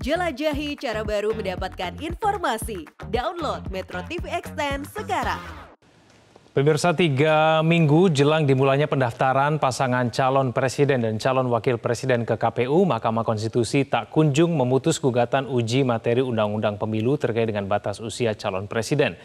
Jelajahi cara baru mendapatkan informasi. Download Metro TV Extend sekarang. Pemirsa tiga minggu jelang dimulainya pendaftaran pasangan calon presiden dan calon wakil presiden ke KPU, Mahkamah Konstitusi tak kunjung memutus gugatan uji materi Undang-Undang Pemilu terkait dengan batas usia calon presiden.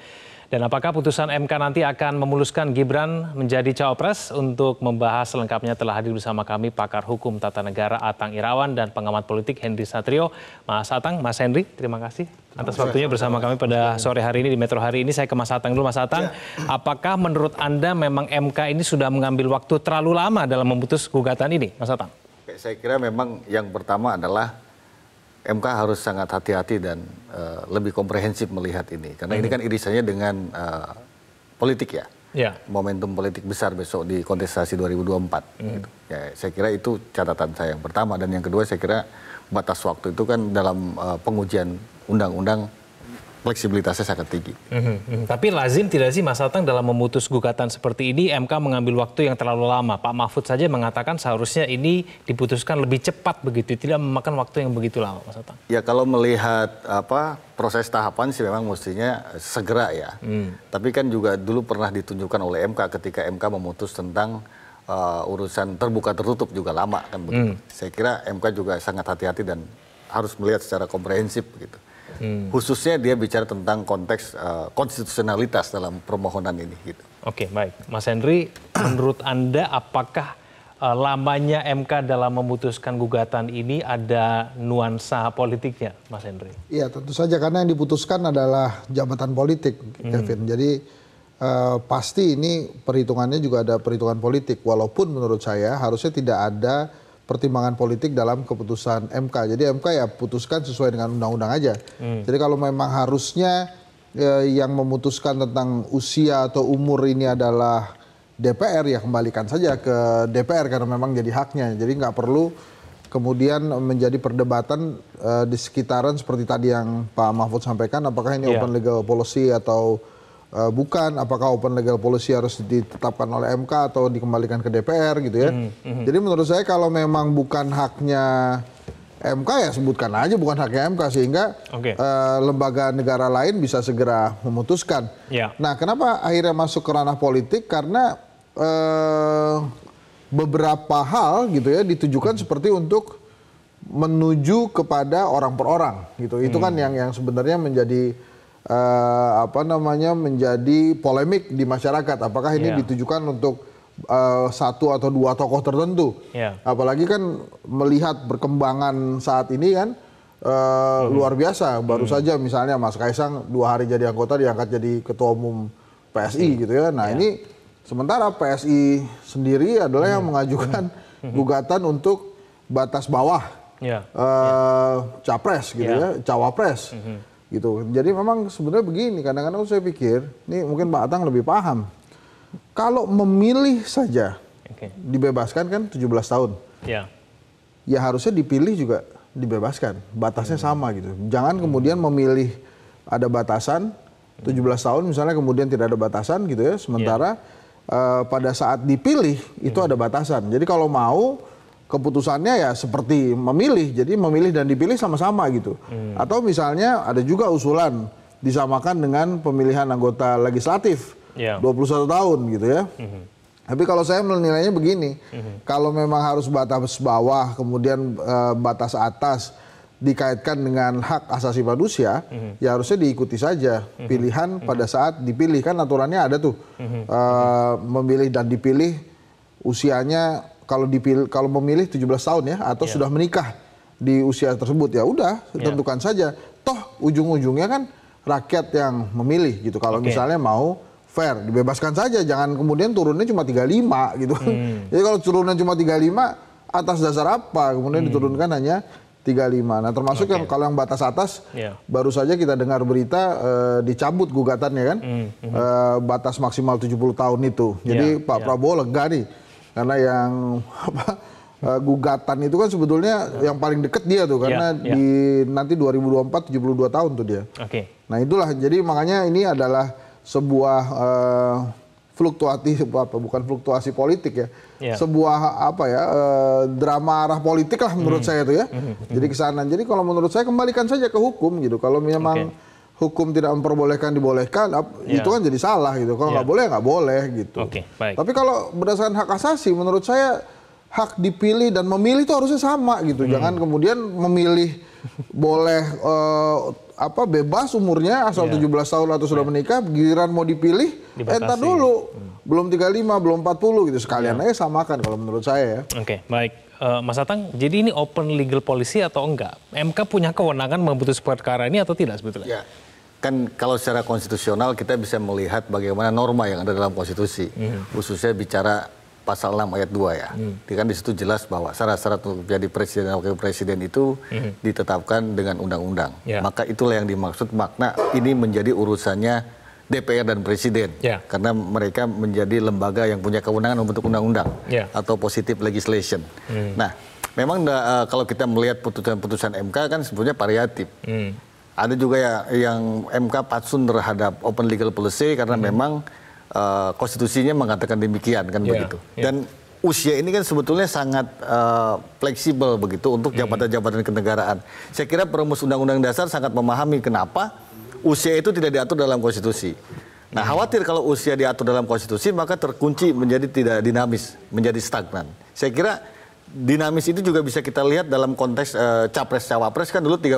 Dan apakah putusan MK nanti akan memuluskan Gibran menjadi cawapres? Untuk membahas selengkapnya telah hadir bersama kami pakar hukum tata negara Atang Irawan dan pengamat politik Hendri Satrio. Mas Atang, Mas Hendri, terima kasih atas waktunya bersama kami pada sore hari ini di Metro hari ini. Saya ke Mas Atang dulu. Mas Atang, ya. apakah menurut Anda memang MK ini sudah mengambil waktu terlalu lama dalam memutus gugatan ini, Mas Atang? Saya kira memang yang pertama adalah MK harus sangat hati-hati dan uh, lebih komprehensif melihat ini karena hmm. ini kan irisannya dengan uh, politik ya. Ya. Momentum politik besar besok di kontestasi 2024 hmm. gitu. Ya, saya kira itu catatan saya yang pertama dan yang kedua saya kira batas waktu itu kan dalam uh, pengujian undang-undang fleksibilitasnya sangat tinggi. Mm-hmm. Tapi lazim tidak sih Mas Atang dalam memutus gugatan seperti ini MK mengambil waktu yang terlalu lama. Pak Mahfud saja mengatakan seharusnya ini diputuskan lebih cepat begitu, tidak memakan waktu yang begitu lama Mas Atang. Ya kalau melihat apa proses tahapan sih memang mestinya segera ya. Mm. Tapi kan juga dulu pernah ditunjukkan oleh MK ketika MK memutus tentang uh, urusan terbuka tertutup juga lama kan begitu. Mm. Saya kira MK juga sangat hati-hati dan harus melihat secara komprehensif begitu. Hmm. Khususnya dia bicara tentang konteks uh, konstitusionalitas dalam permohonan ini. Gitu. Oke, okay, baik, Mas Henry, menurut anda apakah uh, lamanya MK dalam memutuskan gugatan ini ada nuansa politiknya, Mas Henry? Iya, tentu saja karena yang diputuskan adalah jabatan politik, hmm. Kevin. Jadi Uh, pasti ini perhitungannya juga ada perhitungan politik. Walaupun menurut saya harusnya tidak ada pertimbangan politik dalam keputusan MK. Jadi MK ya putuskan sesuai dengan undang-undang aja. Hmm. Jadi kalau memang harusnya eh, yang memutuskan tentang usia atau umur ini adalah DPR ya kembalikan saja ke DPR karena memang jadi haknya. Jadi nggak perlu kemudian menjadi perdebatan eh, di sekitaran seperti tadi yang Pak Mahfud sampaikan apakah ini yeah. open legal policy atau uh, bukan, apakah open legal policy harus ditetapkan oleh MK atau dikembalikan ke DPR gitu ya. Mm -hmm. Jadi menurut saya kalau memang bukan haknya MK ya sebutkan aja bukan haknya MK sehingga okay. uh, eh, lembaga negara lain bisa segera memutuskan. Yeah. Nah, kenapa akhirnya masuk ke ranah politik? Karena uh, beberapa hal gitu ya ditujukan hmm. seperti untuk menuju kepada orang per orang gitu. Itu kan hmm. kan yang yang sebenarnya menjadi uh, apa namanya menjadi polemik di masyarakat. Apakah ini yeah. ditujukan untuk uh, satu atau dua tokoh tertentu? Yeah. Apalagi kan melihat perkembangan saat ini kan uh, mm luar biasa. Baru mm saja misalnya Mas Kaisang dua hari jadi anggota diangkat jadi ketua umum PSI mm iya. gitu ya. Nah yeah. ini sementara PSI sendiri adalah mm yang mengajukan gugatan untuk batas bawah. Yeah. Uh, yeah. capres gitu yeah. ya, cawapres. Mm -hmm gitu. Jadi memang sebenarnya begini, kadang-kadang saya pikir, ini mungkin Pak Atang lebih paham. Kalau memilih saja, okay. dibebaskan kan 17 tahun. Ya. Ya harusnya dipilih juga dibebaskan, batasnya hmm. sama gitu. Jangan hmm. kemudian memilih ada batasan 17 hmm. tahun misalnya kemudian tidak ada batasan gitu ya, sementara yeah. Ya. uh, pada saat dipilih itu hmm. ada batasan. Jadi kalau mau keputusannya ya seperti memilih, jadi memilih dan dipilih sama-sama gitu. Hmm. Atau misalnya ada juga usulan disamakan dengan pemilihan anggota legislatif yeah. 21 tahun gitu ya. Hmm. Tapi kalau saya menilainya begini, hmm. kalau memang harus batas bawah kemudian e, batas atas dikaitkan dengan hak asasi manusia, mm-hmm. ya harusnya diikuti saja mm-hmm. pilihan mm-hmm. pada saat dipilih kan aturannya ada tuh mm-hmm. e, memilih dan dipilih usianya kalau dipilih kalau memilih 17 tahun ya atau yeah. sudah menikah di usia tersebut ya udah yeah. tentukan saja. Toh ujung-ujungnya kan rakyat yang memilih gitu. Kalau okay. misalnya mau fair dibebaskan saja jangan kemudian turunnya cuma 35 gitu kan. Hmm. Jadi kalau turunnya cuma 35 atas dasar apa kemudian hmm. diturunkan hanya 35. Nah, termasuk okay. yang kalau yang batas atas yeah. baru saja kita dengar berita uh, dicabut gugatannya kan. -hmm. uh, batas maksimal 70 tahun itu. Jadi yeah. Pak yeah. Prabowo lega nih karena yang apa eh, gugatan itu kan sebetulnya ya. yang paling dekat dia tuh iya, karena ya, ya. di nanti 2024 72 tahun tuh dia. Oke. Okay. Nah, itulah jadi makanya ini adalah sebuah uh, eh, fluktuatif apa bukan fluktuasi politik ya. ya. Sebuah apa ya uh, drama arah politik lah menurut hmm. saya itu ya. Hmm. Jadi kesana. Jadi kalau menurut saya kembalikan saja ke hukum gitu. Kalau memang okay hukum tidak memperbolehkan dibolehkan ya. itu kan jadi salah gitu kalau ya. nggak ya. boleh nggak boleh gitu okay, baik. tapi kalau berdasarkan hak asasi menurut saya hak dipilih dan memilih itu harusnya sama gitu hmm. jangan kemudian memilih boleh uh, apa bebas umurnya asal ya. 17 tahun atau sudah ya. menikah giliran mau dipilih entah entar dulu hmm. belum 35 belum 40 gitu sekalian ya. aja samakan kalau menurut saya ya oke okay, baik uh, Mas Atang, jadi ini open legal policy atau enggak? MK punya kewenangan memutus perkara ini atau tidak sebetulnya? Ya. Kan kalau secara konstitusional kita bisa melihat bagaimana norma yang ada dalam konstitusi, hmm. khususnya bicara pasal 6 ayat 2 ya. Hmm. kan di situ jelas bahwa syarat-syarat untuk menjadi presiden dan wakil presiden itu hmm. ditetapkan dengan undang-undang. Ya. Maka itulah yang dimaksud makna ini menjadi urusannya DPR dan Presiden yeah. karena mereka menjadi lembaga yang punya kewenangan untuk undang-undang yeah. atau positif legislation. Mm. Nah, memang uh, kalau kita melihat putusan-putusan MK kan sebetulnya variatif. Mm. Ada juga ya, yang MK patsun terhadap open legal policy karena mm. memang uh, konstitusinya mengatakan demikian kan yeah. begitu. Yeah. Dan usia ini kan sebetulnya sangat uh, fleksibel begitu untuk hmm. jabatan-jabatan kenegaraan. Saya kira perumus undang-undang dasar sangat memahami kenapa usia itu tidak diatur dalam konstitusi. Nah, hmm. khawatir kalau usia diatur dalam konstitusi maka terkunci menjadi tidak dinamis, menjadi stagnan. Saya kira dinamis itu juga bisa kita lihat dalam konteks uh, capres cawapres kan dulu 35. Ya.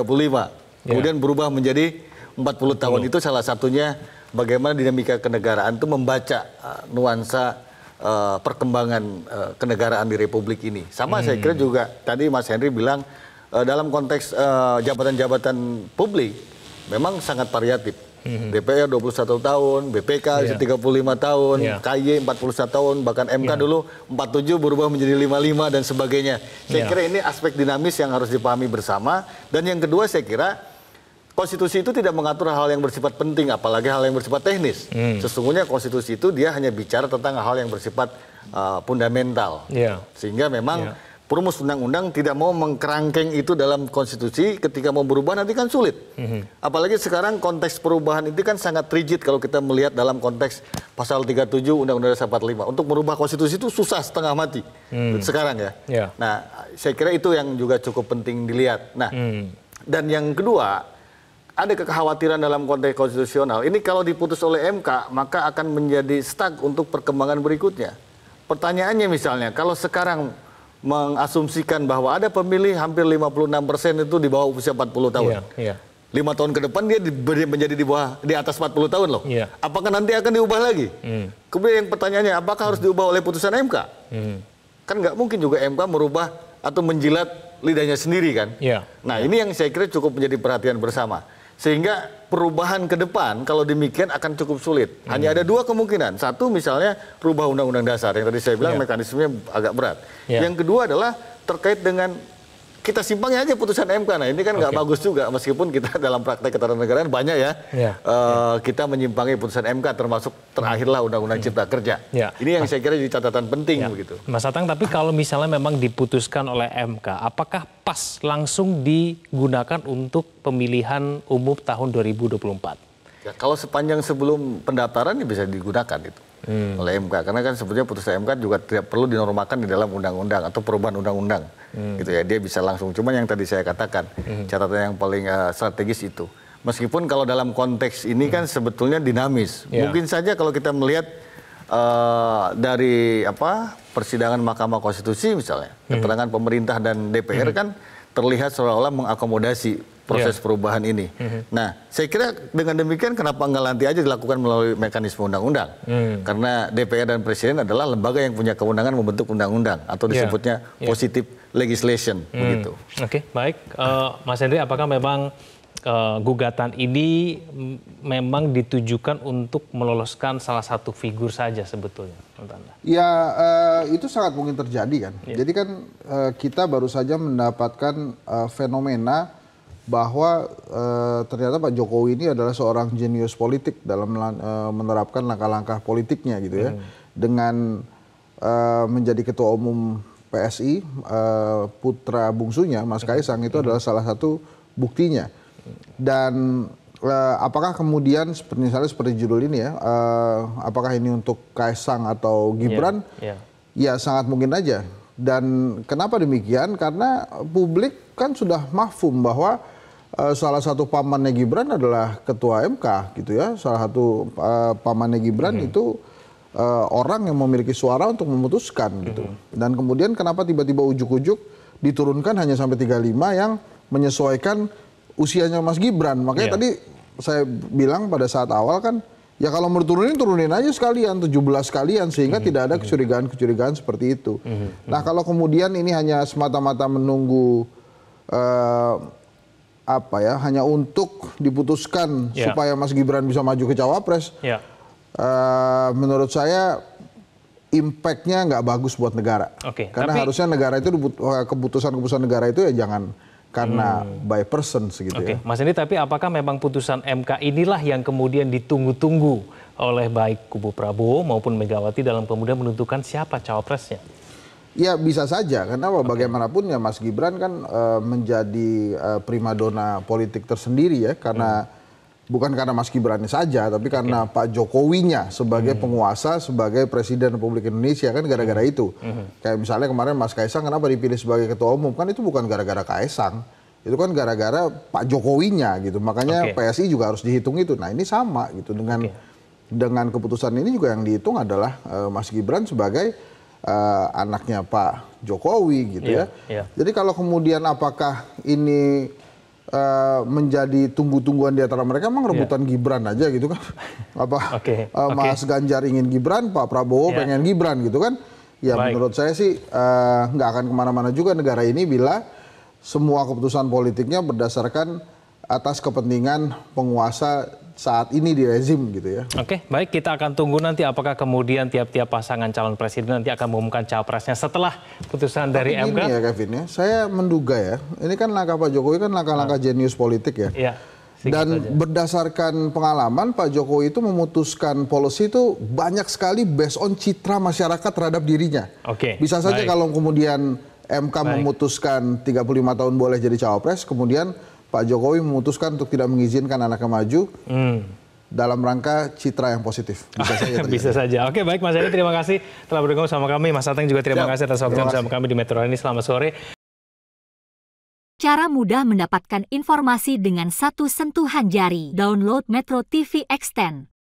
Kemudian berubah menjadi 40 tahun. Itu salah satunya bagaimana dinamika kenegaraan itu membaca uh, nuansa uh, perkembangan uh, kenegaraan di republik ini. Sama hmm. saya kira hmm. juga tadi Mas Henry bilang uh, dalam konteks jabatan-jabatan uh, jabatan -jabatan publik memang sangat variatif. Mm-hmm. DPR 21 tahun, BPK yeah. 35 tahun, yeah. KY 41 tahun, bahkan MK yeah. dulu 47 berubah menjadi 55 dan sebagainya. Saya yeah. kira ini aspek dinamis yang harus dipahami bersama dan yang kedua saya kira konstitusi itu tidak mengatur hal yang bersifat penting apalagi hal yang bersifat teknis. Mm. Sesungguhnya konstitusi itu dia hanya bicara tentang hal yang bersifat uh, fundamental. Yeah. Sehingga memang yeah perumus undang-undang tidak mau mengkerangkeng itu dalam konstitusi ketika mau berubah nanti kan sulit. Mm-hmm. Apalagi sekarang konteks perubahan itu kan sangat rigid kalau kita melihat dalam konteks pasal 37 Undang-Undang Dasar 45. Untuk merubah konstitusi itu susah setengah mati mm. sekarang ya. Yeah. Nah, saya kira itu yang juga cukup penting dilihat. Nah, mm. dan yang kedua ada kekhawatiran dalam konteks konstitusional. Ini kalau diputus oleh MK maka akan menjadi stuck untuk perkembangan berikutnya. Pertanyaannya misalnya kalau sekarang mengasumsikan bahwa ada pemilih hampir 56 persen itu di bawah usia 40 tahun. Iya, iya. Lima tahun ke depan dia menjadi di bawah di atas 40 tahun loh. Iya. Apakah nanti akan diubah lagi? Mm. Kemudian yang pertanyaannya, apakah harus diubah oleh putusan MK? Mm. Kan nggak mungkin juga MK merubah atau menjilat lidahnya sendiri kan. Yeah. Nah ini yang saya kira cukup menjadi perhatian bersama. Sehingga perubahan ke depan kalau demikian akan cukup sulit. Hmm. Hanya ada dua kemungkinan. Satu misalnya rubah undang-undang dasar yang tadi saya bilang yeah. mekanismenya agak berat. Yeah. Yang kedua adalah terkait dengan kita simpangnya aja putusan MK. Nah ini kan nggak okay. bagus juga meskipun kita dalam praktek ketatanegaraan banyak ya yeah. Ya. uh, kita menyimpangi putusan MK termasuk terakhirlah Undang-Undang Cipta Kerja. Yeah. Ini yang saya kira jadi catatan penting yeah. begitu. Mas Atang, tapi kalau misalnya memang diputuskan oleh MK, apakah pas langsung digunakan untuk pemilihan umum tahun 2024? Ya, kalau sepanjang sebelum pendaftaran ya bisa digunakan itu hmm. oleh MK karena kan sebetulnya putusan MK juga tidak perlu dinormalkan di dalam undang-undang atau perubahan undang-undang hmm. gitu ya dia bisa langsung cuman yang tadi saya katakan hmm. catatan yang paling uh, strategis itu meskipun kalau dalam konteks ini kan hmm. kan sebetulnya dinamis yeah. mungkin saja kalau kita melihat uh, dari apa persidangan Mahkamah Konstitusi misalnya hmm. keterangan pemerintah dan DPR hmm. kan terlihat seolah-olah mengakomodasi proses yeah. perubahan ini. Mm-hmm. Nah, saya kira dengan demikian kenapa nggak nanti aja dilakukan melalui mekanisme undang-undang? Mm. Karena DPR dan Presiden adalah lembaga yang punya kewenangan membentuk undang-undang atau iya. disebutnya yeah. positive legislation mm. begitu. Oke, okay, baik. Uh, Mas Hendri, apakah memang uh, gugatan ini memang ditujukan untuk meloloskan salah satu figur saja sebetulnya? Ya, uh, itu sangat mungkin terjadi kan. Yeah. Jadi kan uh, kita baru saja mendapatkan uh, fenomena bahwa e, ternyata Pak Jokowi ini adalah seorang jenius politik dalam e, menerapkan langkah-langkah politiknya gitu ya. Hmm. Dengan e, menjadi ketua umum PSI, e, putra bungsunya Mas Kaisang itu hmm. adalah salah satu buktinya. Dan e, apakah kemudian seperti misalnya seperti judul ini ya, e, apakah ini untuk Kaisang atau Gibran? Yeah. Yeah. Ya sangat mungkin aja. Dan kenapa demikian? Karena publik kan sudah mahfum bahwa Eh, salah satu pamannya Gibran adalah ketua MK gitu ya. Salah satu uh, pamannya Gibran hmm. itu uh, orang yang memiliki suara untuk memutuskan gitu. Mm-hmm. Dan kemudian kenapa tiba-tiba ujuk-ujuk diturunkan hanya sampai 35 yang menyesuaikan usianya Mas Gibran. Makanya yeah. tadi saya bilang pada saat awal kan Ya kalau mau turunin, turunin aja sekalian, 17 sekalian, sehingga -hmm. tidak ada mm-hmm. kecurigaan-kecurigaan seperti itu. -hmm. Nah kalau kemudian ini hanya semata-mata menunggu uh, apa ya hanya untuk diputuskan yeah. supaya Mas Gibran bisa maju ke cawapres. Yeah. Ya. Uh, menurut saya impactnya nggak bagus buat negara. Okay, karena tapi... harusnya negara itu eh, keputusan-keputusan negara itu ya jangan karena hmm. by person segitu okay. ya. Mas ini tapi apakah memang putusan MK inilah yang kemudian ditunggu-tunggu oleh baik kubu Prabowo maupun Megawati dalam kemudian menentukan siapa cawapresnya? Ya bisa saja, karena okay. bagaimanapun ya Mas Gibran kan uh, menjadi uh, eh, primadona politik tersendiri ya, karena hmm. bukan karena Mas Gibran saja, tapi karena okay. Pak Jokowinya sebagai hmm. penguasa, sebagai Presiden Republik Indonesia kan gara-gara hmm. itu. Hmm. Kayak misalnya kemarin Mas Kaisang kenapa dipilih sebagai Ketua Umum, kan itu bukan gara-gara Kaisang. Itu kan gara-gara Pak Jokowinya gitu, makanya okay. PSI juga harus dihitung itu. Nah ini sama gitu dengan okay. dengan keputusan ini juga yang dihitung adalah uh, Mas Gibran sebagai uh, anaknya Pak Jokowi gitu yeah, ya. Yeah. Jadi kalau kemudian apakah ini uh, menjadi tunggu-tungguan di antara mereka emang iya. rebutan yeah. Gibran aja gitu kan. Apa okay, uh, eh, Mas Ganjar ingin Gibran, Pak Prabowo yeah. pengen Gibran gitu kan. Ya Baik. menurut saya sih nggak uh, akan kemana-mana juga negara ini bila semua keputusan politiknya berdasarkan atas kepentingan penguasa saat ini di rezim gitu ya. Oke, baik kita akan tunggu nanti apakah kemudian tiap-tiap pasangan calon presiden nanti akan mengumumkan cawapresnya setelah putusan Tapi dari MK. Ini ya Kevin ya, saya menduga ya, ini kan langkah Pak Jokowi kan langkah-langkah ah. jenius politik ya. Iya. Dan aja. berdasarkan pengalaman Pak Jokowi itu memutuskan polisi itu banyak sekali based on citra masyarakat terhadap dirinya. Oke. Okay. Bisa saja baik. kalau kemudian MK baik. memutuskan 35 tahun boleh jadi cawapres, kemudian Pak Jokowi memutuskan untuk tidak mengizinkan anaknya maju hmm. dalam rangka citra yang positif. Bisa saja. Terjadi. Bisa saja. Oke, baik Mas Edi, terima kasih telah bergabung sama kami. Mas Ateng juga terima Siap. kasih atas waktunya bersama kami di Metro ini. Selamat sore. Cara mudah mendapatkan informasi dengan satu sentuhan jari. Download Metro TV Extend.